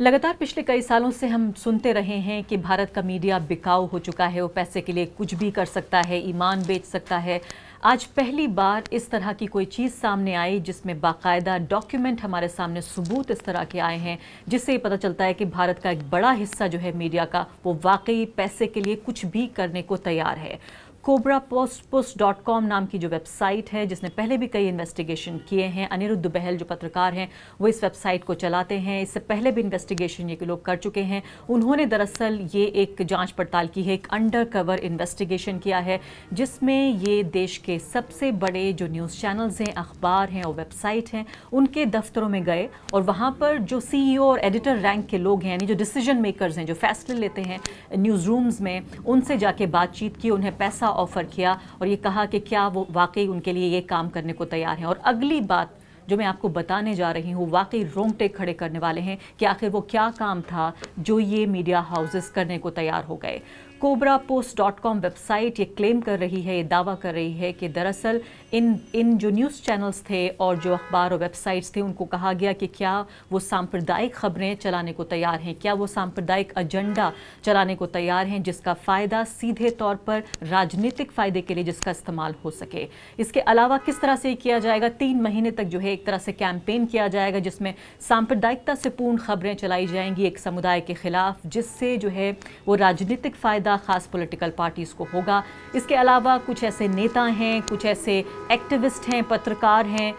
लगातार पिछले कई सालों से हम सुनते रहे हैं कि भारत का मीडिया बिकाऊ हो चुका है वो पैसे के लिए कुछ भी कर सकता है ईमान बेच सकता है आज पहली बार इस तरह की कोई चीज़ सामने आई जिसमें बाकायदा डॉक्यूमेंट हमारे सामने सबूत इस तरह के आए हैं जिससे पता चलता है कि भारत का एक बड़ा हिस्सा जो है मीडिया का वो वाकई पैसे के लिए कुछ भी करने को तैयार है Cobra Post post dot com नाम की जो वेबसाइट है जिसने पहले भी कई इन्वेस्टिगेशन किए हैं अनिरुद्ध बहल जो पत्रकार हैं वो इस वेबसाइट को चलाते हैं इससे पहले भी इन्वेस्टिगेशन ये लोग कर चुके हैं उन्होंने दरअसल ये एक जांच पड़ताल की है एक अंडर कवर इन्वेस्टिगेशन किया है जिसमें ये देश के सबसे बड़े जो न्यूज़ चैनल्स हैं अखबार हैं और वेबसाइट हैं उनके दफ्तरों में गए और वहाँ पर जो सी e और एडिटर रैंक के लोग हैं यानी जो डिसीजन मेकर्स हैं जो फैसले लेते हैं न्यूज़ रूम्स में उनसे जाके बातचीत की उन्हें पैसा ऑफ़र किया और ये कहा कि क्या वो वाकई उनके लिए ये काम करने को तैयार हैं और अगली बात जो मैं आपको बताने जा रही हूँ वाकई रोंगटे खड़े करने वाले हैं कि आखिर वो क्या काम था जो ये मीडिया हाउसेस करने को तैयार हो गए Cobra Post dot com website ये क्लेम कर रही है ये दावा कर रही है कि दरअसल इन इन जो न्यूज़ चैनल्स थे और जो अखबार और वेबसाइट्स थे उनको कहा गया कि क्या वो सांप्रदायिक खबरें चलाने को तैयार हैं क्या वो सांप्रदायिक एजेंडा चलाने को तैयार हैं जिसका फ़ायदा सीधे तौर पर राजनीतिक फ़ायदे के लिए जिसका इस्तेमाल हो सके इसके अलावा किस तरह से किया जाएगा तीन महीने तक जो है एक तरह से कैंपेन किया जाएगा जिसमें सांप्रदायिकता से पूर्ण खबरें चलाई जाएंगी एक समुदाय के खिलाफ जिससे जो है वो राजनीतिक फ़ायदा फ़ायदा ख़ास पॉलिटिकल पार्टीज़ को होगा इसके अलावा कुछ ऐसे नेता हैं कुछ ऐसे एक्टिविस्ट हैं पत्रकार हैं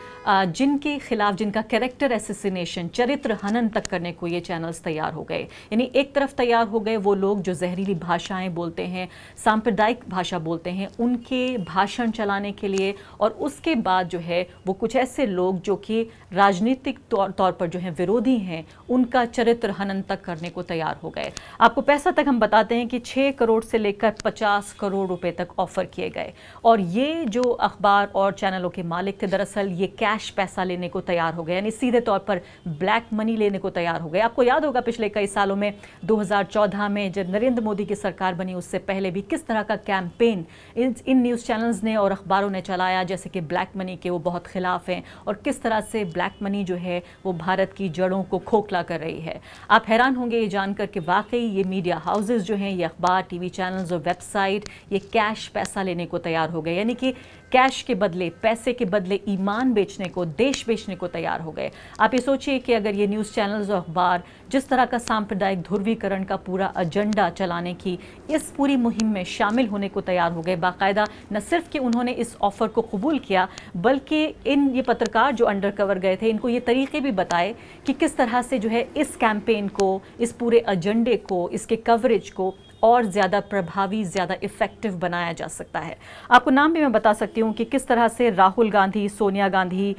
जिनके खिलाफ जिनका कैरेक्टर एसेसिनेशन चरित्र हनन तक करने को ये चैनल्स तैयार हो गए यानी एक तरफ तैयार हो गए वो लोग जो जहरीली भाषाएं बोलते हैं सांप्रदायिक भाषा बोलते हैं उनके भाषण चलाने के लिए और उसके बाद जो है वो कुछ ऐसे लोग जो कि राजनीतिक तौर पर जो है विरोधी हैं उनका चरित्र हनन तक करने को तैयार हो गए आपको पैसा तक हम बताते हैं कि छः करोड़ से लेकर 50 करोड़ रुपए तक ऑफर किए गए और ये जो अखबार और चैनलों के मालिक थे दरअसल ये कैश पैसा लेने को तैयार हो गए यानी सीधे तौर पर ब्लैक मनी लेने को तैयार हो गए आपको याद होगा पिछले कई सालों में 2014 में जब नरेंद्र मोदी की सरकार बनी उससे पहले भी किस तरह का कैंपेन इन इन न्यूज़ चैनल्स ने और अखबारों ने चलाया जैसे कि ब्लैक मनी के वो बहुत ख़िलाफ़ हैं और किस तरह से ब्लैक मनी जो है वो भारत की जड़ों को खोखला कर रही है आप हैरान होंगे ये जानकर कि वाकई ये मीडिया हाउसेज जो हैं ये अखबार टीवी चैनल्स और वेबसाइट ये कैश पैसा लेने को तैयार हो गए यानी कि कैश के बदले पैसे के बदले ईमान बेचने को देश बेचने को तैयार हो गए आप ये सोचिए कि अगर ये न्यूज़ चैनल्स और अखबार जिस तरह का सांप्रदायिक ध्रुवीकरण का पूरा एजेंडा चलाने की इस पूरी मुहिम में शामिल होने को तैयार हो गए बाकायदा न सिर्फ कि उन्होंने इस ऑफ़र को कबूल किया बल्कि इन ये पत्रकार जो अंडर कवर गए थे इनको ये तरीके भी बताए कि किस तरह से जो है इस कैंपेन को इस पूरे एजेंडे को इसके कवरेज को और ज़्यादा प्रभावी ज़्यादा इफ़ेक्टिव बनाया जा सकता है आपको नाम भी मैं बता सकती हूँ कि किस तरह से राहुल गांधी सोनिया गांधी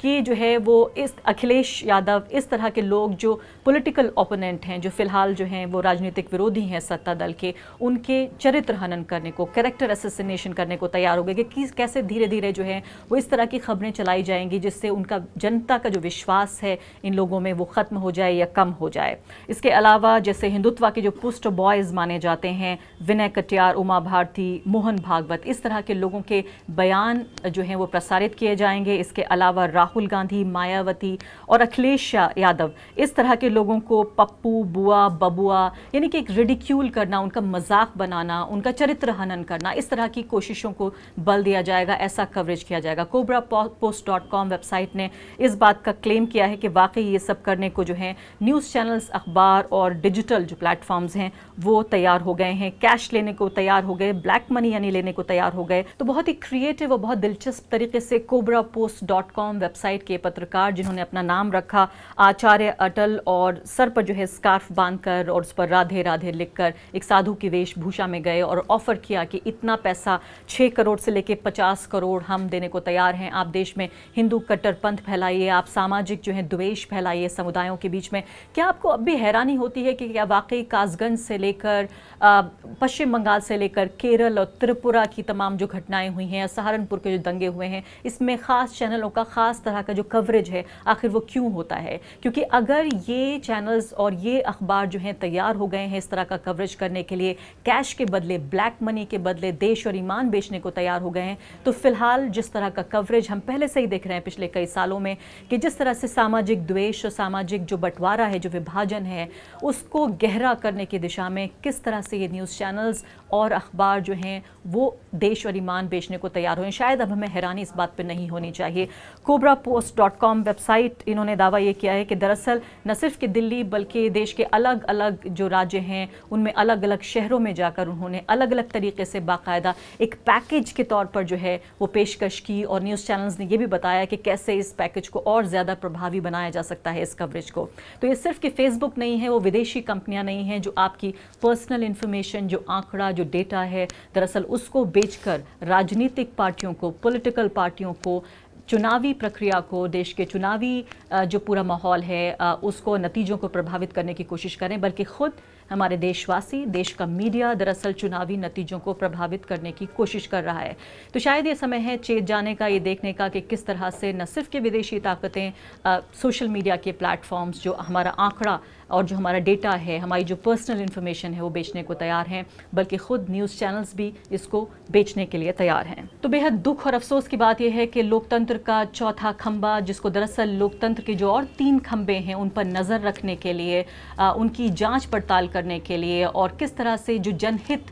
की जो है वो इस अखिलेश यादव इस तरह के लोग जो पॉलिटिकल ओपोनेंट हैं जो फ़िलहाल जो हैं वो राजनीतिक विरोधी हैं सत्ता दल के उनके चरित्र हनन करने को करेक्टर एसेसिनेशन करने को तैयार हो गए कि किस कैसे धीरे धीरे जो है वो इस तरह की खबरें चलाई जाएंगी जिससे उनका जनता का जो विश्वास है इन लोगों में वो ख़त्म हो जाए या कम हो जाए इसके अलावा जैसे हिंदुत्व के जो पुस्ट बॉयज़ माने जाते हैं विनय कटियार उमा भारती मोहन भागवत इस तरह के लोगों के बयान जो हैं वो प्रसारित किए जाएंगे इसके अलावा राहुल गांधी मायावती और अखिलेश यादव इस तरह के लोगों को पप्पू बुआ बबुआ यानी कि एक रेडिक्यूल करना उनका मजाक बनाना उनका चरित्र हनन करना इस तरह की कोशिशों को बल दिया जाएगा ऐसा कवरेज किया जाएगा Cobra Post dot com website ने इस बात का क्लेम किया है कि वाकई ये सब करने को जो है न्यूज़ चैनल्स अखबार और डिजिटल जो प्लेटफॉर्म्स हैं वो तैयार हो गए हैं कैश लेने को तैयार हो गए ब्लैक मनी यानी लेने को तैयार हो गए तो बहुत ही क्रिएटिव और बहुत दिलचस्प तरीके से Cobra Post dot com website के पत्रकार जिन्होंने अपना नाम रखा आचार्य अटल और सर पर जो है स्कार्फ बांधकर और उस पर राधे राधे लिखकर एक साधु की वेशभूषा में गए और ऑफर किया कि इतना पैसा छः करोड़ से लेकर पचास करोड़ हम देने को तैयार हैं आप देश में हिंदू कट्टरपंथ फैलाइए आप सामाजिक जो है द्वेष फैलाइए समुदायों के बीच में क्या आपको अब भी हैरानी होती है कि क्या वाकई कासगंज से लेकर लेकर पश्चिम बंगाल से लेकर केरल और त्रिपुरा की तमाम जो घटनाएं हुई हैं सहारनपुर के जो दंगे हुए हैं इसमें ख़ास चैनलों का ख़ास तरह का जो कवरेज है आखिर वो क्यों होता है क्योंकि अगर ये चैनल्स और ये अखबार जो हैं तैयार हो गए हैं इस तरह का कवरेज करने के लिए कैश के बदले ब्लैक मनी के बदले देश और ईमान बेचने को तैयार हो गए हैं तो फिलहाल जिस तरह का कवरेज हम पहले से ही देख रहे हैं पिछले कई सालों में कि जिस तरह से सामाजिक द्वेष और सामाजिक जो बंटवारा है जो विभाजन है उसको गहरा करने की दिशा में किस तरह से ये न्यूज़ चैनल्स और अखबार जो हैं वो देश और ईमान बेचने को तैयार हुए शायद अब हमें हैरानी इस बात पर नहीं होनी चाहिए Cobra Post dot com website इन्होंने दावा ये किया है कि दरअसल न सिर्फ कि दिल्ली बल्कि देश के अलग अलग जो राज्य हैं उनमें अलग अलग शहरों में जाकर उन्होंने अलग अलग तरीके से बाकायदा एक पैकेज के तौर पर जो है वो पेशकश की और न्यूज़ चैनल्स ने यह भी बताया कि कैसे इस पैकेज को और ज़्यादा प्रभावी बनाया जा सकता है इस कवरेज को तो ये सिर्फ कि फेसबुक नहीं है वो विदेशी कंपनियाँ नहीं हैं जो आपकी पर्सनल इन्फॉर्मेशन जो आंकड़ा जो डेटा है दरअसल उसको बेचकर राजनीतिक पार्टियों को पॉलिटिकल पार्टियों को चुनावी प्रक्रिया को देश के चुनावी जो पूरा माहौल है उसको नतीजों को प्रभावित करने की कोशिश करें बल्कि खुद हमारे देशवासी देश का मीडिया दरअसल चुनावी नतीजों को प्रभावित करने की कोशिश कर रहा है तो शायद ये समय है चेत जाने का ये देखने का कि किस तरह से न सिर्फ के विदेशी ताकतें सोशल मीडिया के प्लेटफॉर्म्स जो हमारा आंकड़ा और जो हमारा डेटा है हमारी जो पर्सनल इन्फॉर्मेशन है वो बेचने को तैयार हैं बल्कि खुद न्यूज़ चैनल्स भी इसको बेचने के लिए तैयार हैं तो बेहद दुख और अफसोस की बात यह है कि लोकतंत्र का चौथा खम्बा जिसको दरअसल लोकतंत्र के जो और तीन खम्बे हैं उन पर नज़र रखने के लिए आ, उनकी जाँच पड़ताल कर करने के लिए और किस तरह से जो जनहित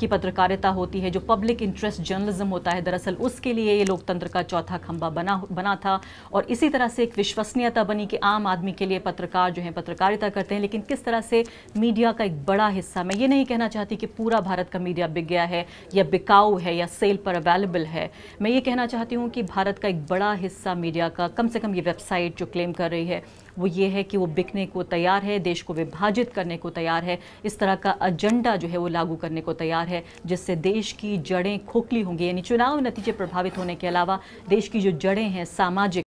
की पत्रकारिता होती है जो पब्लिक इंटरेस्ट जर्नलिज्म होता है दरअसल उसके लिए ये लोकतंत्र का चौथा खंबा बना बना था और इसी तरह से एक विश्वसनीयता बनी कि आम आदमी के लिए पत्रकार जो है पत्रकारिता करते हैं लेकिन किस तरह से मीडिया का एक बड़ा हिस्सा मैं ये नहीं कहना चाहती कि पूरा भारत का मीडिया बिक गया है या बिकाऊ है या सेल पर अवेलेबल है मैं ये कहना चाहती हूँ कि भारत का एक बड़ा हिस्सा मीडिया का कम से कम ये वेबसाइट जो क्लेम कर रही है वो ये है कि वो बिकने को तैयार है देश को विभाजित करने को तैयार है इस तरह का एजेंडा जो है वो लागू करने को तैयार है जिससे देश की जड़ें खोखली होंगी यानी चुनाव नतीजे प्रभावित होने के अलावा देश की जो जड़ें हैं सामाजिक